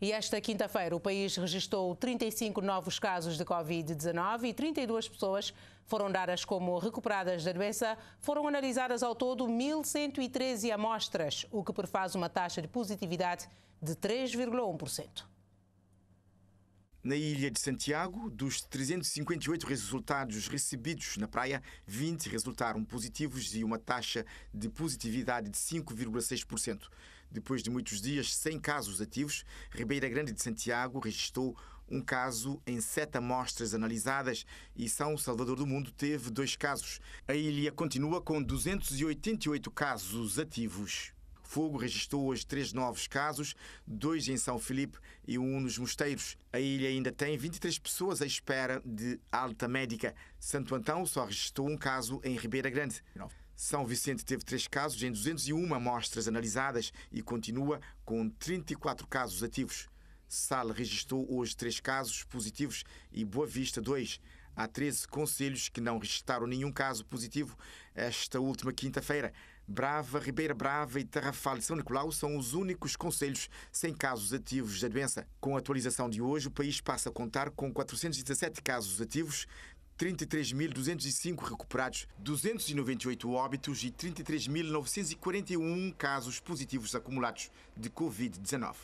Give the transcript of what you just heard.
E esta quinta-feira, o país registrou 35 novos casos de Covid-19 e 32 pessoas foram dadas como recuperadas da doença. Foram analisadas ao todo 1.113 amostras, o que perfaz uma taxa de positividade de 3,1%. Na ilha de Santiago, dos 358 resultados recebidos na praia, 20 resultaram positivos e uma taxa de positividade de 5,6%. Depois de muitos dias sem casos ativos, Ribeira Grande de Santiago registrou um caso em sete amostras analisadas e São Salvador do Mundo teve dois casos. A ilha continua com 288 casos ativos. Fogo registrou hoje três novos casos, dois em São Filipe e um nos Mosteiros. A ilha ainda tem 23 pessoas à espera de alta médica. Santo Antão só registrou um caso em Ribeira Grande. São Vicente teve três casos em 201 amostras analisadas e continua com 34 casos ativos. Sal registrou hoje três casos positivos e Boa Vista dois. Há 13 conselhos que não registaram nenhum caso positivo esta última quinta-feira. Brava, Ribeira Brava e Tarrafal de São Nicolau são os únicos conselhos sem casos ativos da doença. Com a atualização de hoje, o país passa a contar com 417 casos ativos, 33.205 recuperados, 298 óbitos e 33.941 casos positivos acumulados de Covid-19.